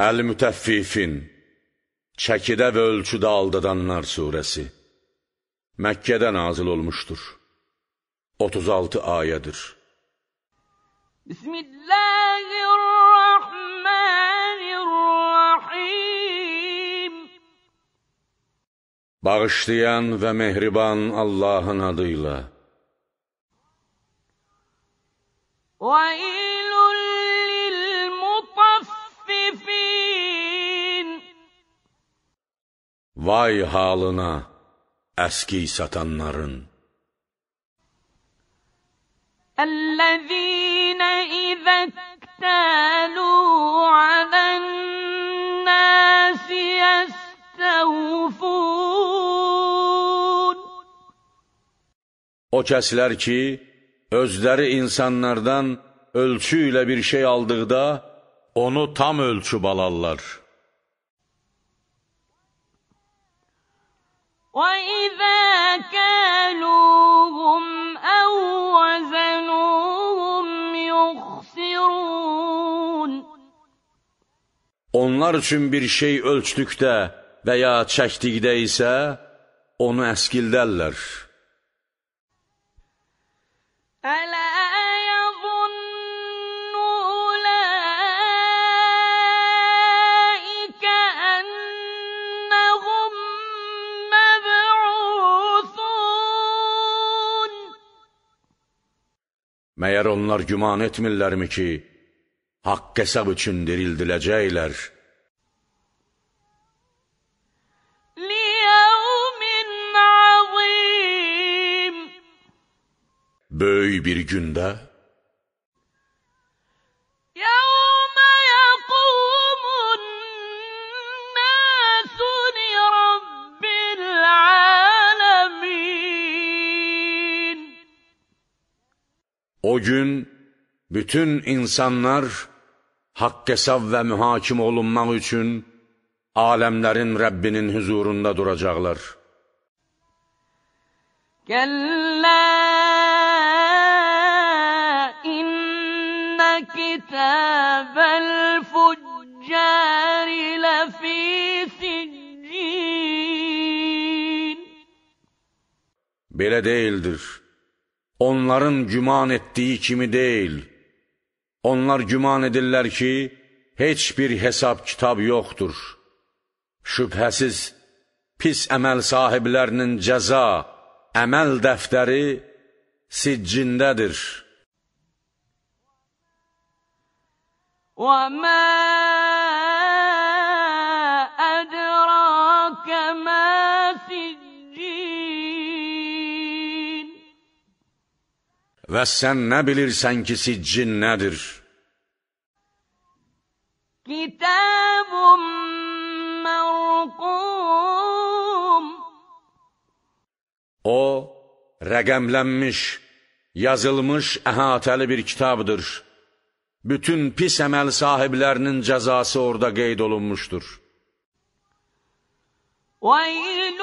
Əl-Mütəffifin Çəkidə və ölçüdə aldadanlar surəsi Məkkədə nazil olmuşdur. 36 ayədir. Bismillahirrahmanirrahim Bağışlayan və mehriban Allahın adıyla. Və Vay halına əski satanların. Əl-ləzīnə izəktəlu alən-nəsi yəstəvfun. O kəslər ki, özləri insanlardan ölçü ilə bir şey aldıqda, onu tam ölçüb alarlar. وإذا كالوهم أو وزنوهم يخسرون Onlar üçün bir şey ölçdükdə və ya çəkdikdə isə onu əskildərlər. Ələ Məyər onlar güman etmirlərmi ki, haqq hesab üçün dirildiləcəklər? Böyük bir gündə O gün bütün insanlar haqq hesab və mühakim olunmaq üçün aləmlərin Rəbbinin huzurunda duracaqlar. Kəllə inna kitabel fuccar lefi siccin Belə deyildir. onların güman etdiyi kimi deyil. Onlar güman edirlər ki, heç bir hesab kitab yoxdur. Şübhəsiz, pis əməl sahiblərinin cəza, əməl dəftəri siccindədir. وَمَا Və sən nə bilirsən ki, siccin nədir? Kitabun mərqum O, rəqəmlənmiş, yazılmış əhatəli bir kitabdır. Bütün pis əməl sahiblərinin cəzası orada qeyd olunmuşdur. Vaylun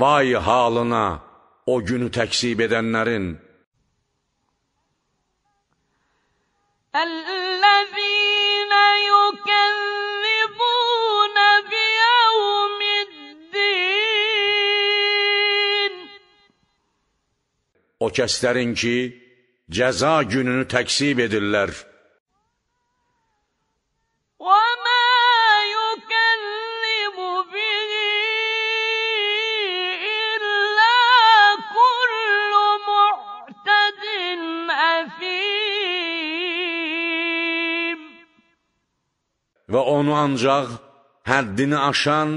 Vay halına o günü təksib edənlərin. Əl-ləzīnə yükəzzibunə biyəvmiddin. O kəslərin ki, cəza gününü təksib edirlər. və onu ancaq həddini aşan,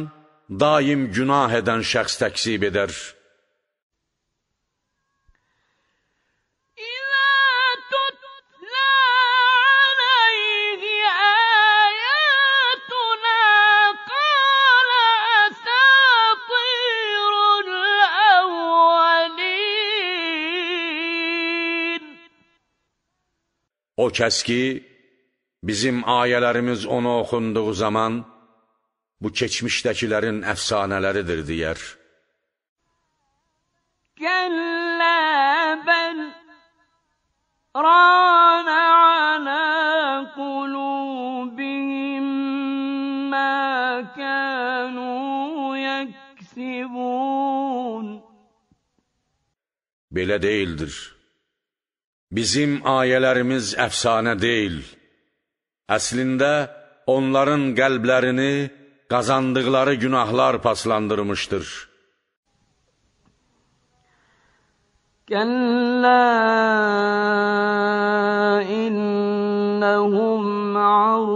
daim günah edən şəxs təksib edər. O kəs ki, Bizim ayələrimiz onu oxunduğu zaman, bu keçmişdəkilərin əfsanələridir, deyər. Kəllə bəl rana alə qulubihim mə kənu yəksibun. Belə deyildir. Bizim ayələrimiz əfsanə deyil. Əslində, onların qəlblərini qazandıqları günahlar paslandırmışdır. Kəllə innəhum an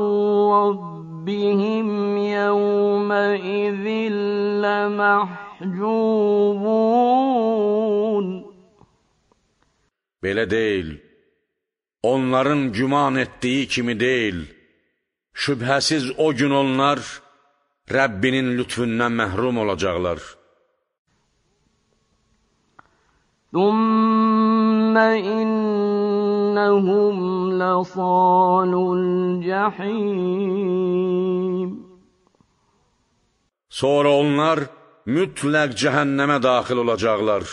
rabbihim yəvmə izin ləməhcubun. Belə deyil. onların güman etdiyi kimi deyil. Şübhəsiz o gün onlar Rəbbinin lütfündən məhrum olacaqlar. Thumma innahum lasalul cahim Sonra onlar mütləq cəhənnəmə daxil olacaqlar.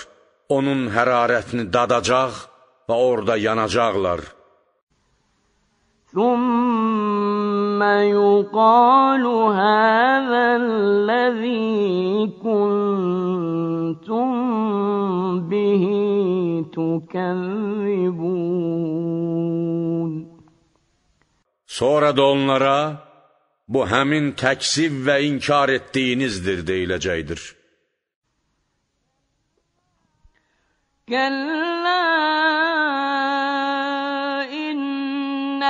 Onun hərarətini dadacaq və orada yanacaqlar. ثم يقال هذا الذي كنتم به Sonra da onlara bu həmin təkzib və inkar etdiyinizdir deyiləcəkdir. Kəllə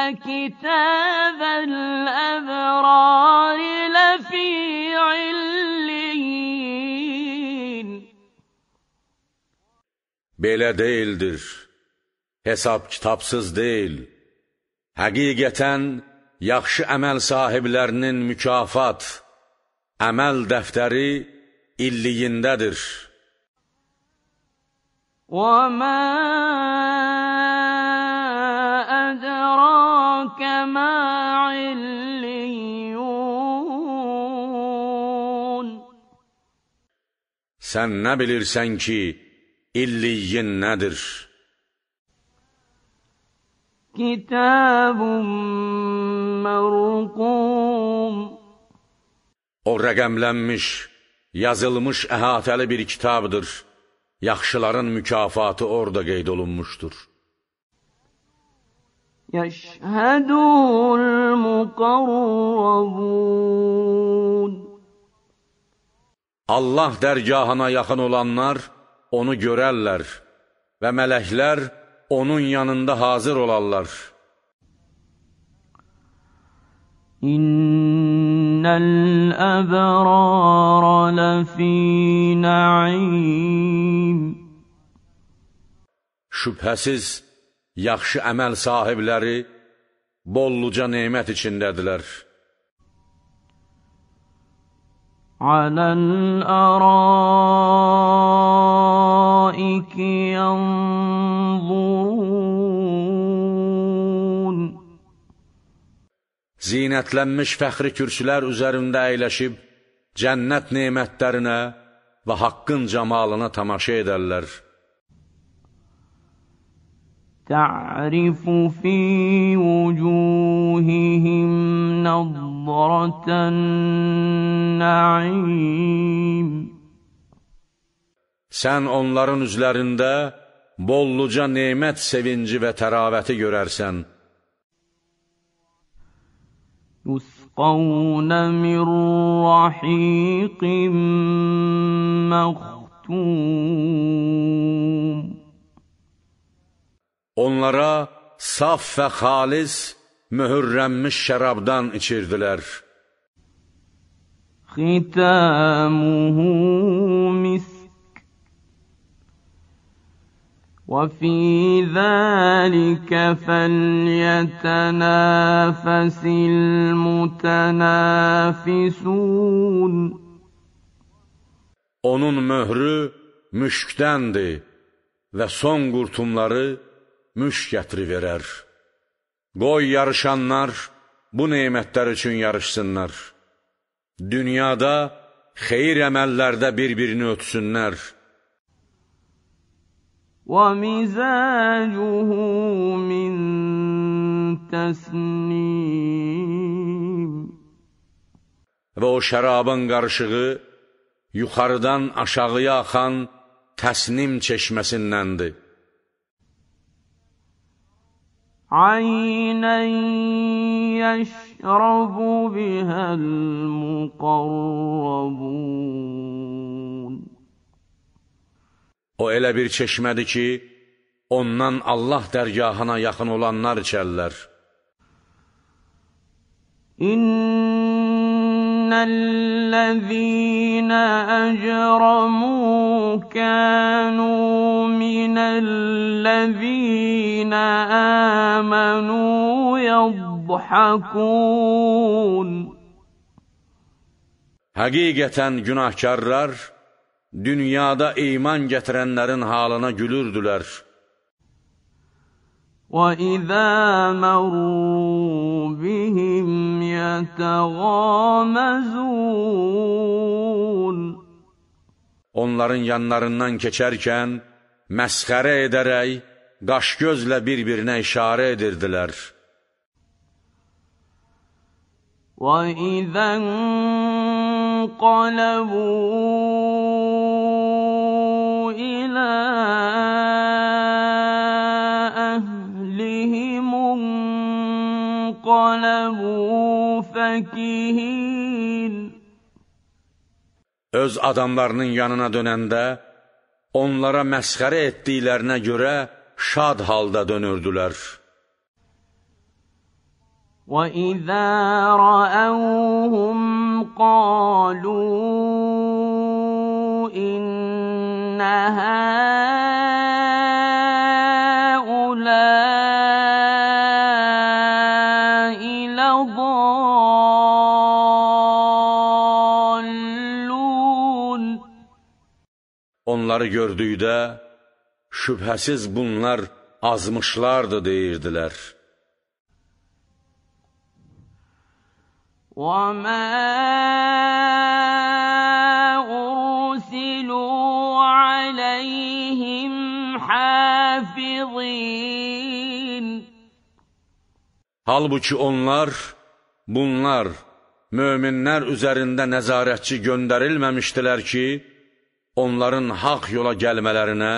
كتاب الأبرار لفي علين Belə deyildir. Hesab kitabsız deyil. Həqiqətən yaxşı əməl sahiblərinin mükafat, əməl dəftəri illiyindədir. وَمَا كما illiyun Sən nə bilirsən ki, illiyin nədir? Kitabun mərqum O rəqəmlənmiş, yazılmış əhatəli bir kitabdır. Yaxşıların mükafatı orada qeyd olunmuşdur. يشهده المقربون Allah dərgahına yaxın olanlar onu görərlər və mələklər onun yanında hazır olarlar. İnnəl əbrara ləfī naim Şübhəsiz, yaxşı əməl sahibləri bolluca nemət içindədirlər. Alən əraik yanzurun Zinətlənmiş fəxri kürsülər üzərində əyləşib, cənnət nemətlərinə və haqqın camalına tamaşa edərlər. تعرف في وجوههم نضرة النعيم Sən onların üzlərində bolluca nemət sevinci və təravəti görərsən. Yusqawna min rahiqin məxtum Onlara saf ve xalis mühürlenmiş şarabdan içirdiler. Xitamuhu misk ve fi zəlikə fəlyətənəfəsil mütənəfisun Onun möhrü müşkdəndir ve son qurtumları müşk gətiri verər. Qoy yarışanlar bu neymətlər üçün yarışsınlar. Dünyada xeyir əməllərdə bir-birini ötsünlər. وَمِزَاجُهُ مِنْ تَسْنِيمٍ Və o şərabın qarışığı yuxarıdan aşağıya axan təsnim çeşməsindəndir. عينا يشرب بها المقربون O elə bir çeşmədir ki, ondan Allah dərgahına yaxın olanlar içərlər. İnnellezîne ecremû kânû من الذين آمنوا يضحكون Həqiqətən günahkarlar dünyada iman gətirənlərin halına gülürdülər. وَإِذَا مَرُّوا بِهِمْ يَتَغَامَزُونَ Onların yanlarından keçərkən məsxərə edərək, qaşgözlə bir-birinə işarə edirdilər. وَإِذَا انقلبوا إِلَى أَهْلِهِمُ انقلبوا فَكِهِينَ Öz adamlarının yanına dönəndə, onlara məsxərə etdiklərinə görə şad halda dönürdülər. وَإِذَا رَأَوْهُمْ قَالُوا إِنَّ هَذَا Onları gördükdə, şübhəsiz bunlar azmışlardı deyirdilər. وَمَا أُرْسِلُوا عَلَيْهِمْ حَافِظِينَ Halbuki onlar, bunlar, möminlər üzərində nəzarətçi göndərilməmişdilər ki, onların haq yola gəlmələrinə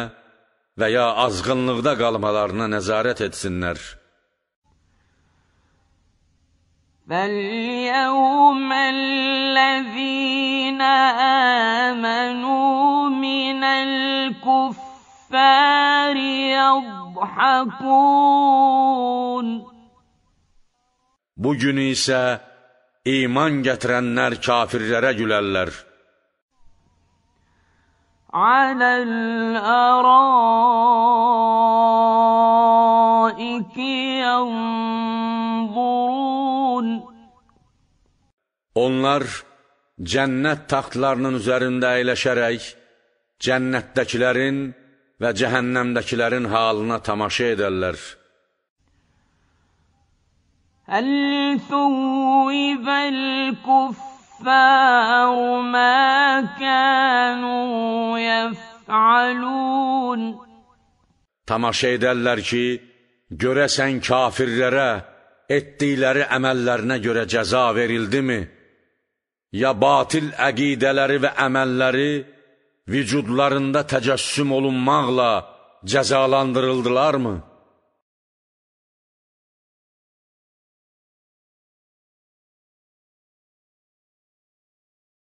və ya azğınlıqda qalmalarına nəzarət etsinlər. فَالْيَوْمَ الَّذِينَ آمَنُوا مِنَ الْكُفَّارِ يَضْحَكُونَ Bu gün isə iman getirenler kafirlere gülerler. على الأرائك ينظرون Onlar cənnət taxtlarının üzərində əyləşərək cənnətdəkilərin və cəhənnəmdəkilərin halına tamaşa edərlər. Əl-thuvvəl-kufr الكفار ما كانوا يفعلون Tamaşa edərlər ki, görəsən kafirlərə etdikləri əməllərinə görə cəza verildimi? Ya batil əqidələri və əməlləri vücudlarında təcəssüm olunmaqla cəzalandırıldılarmı?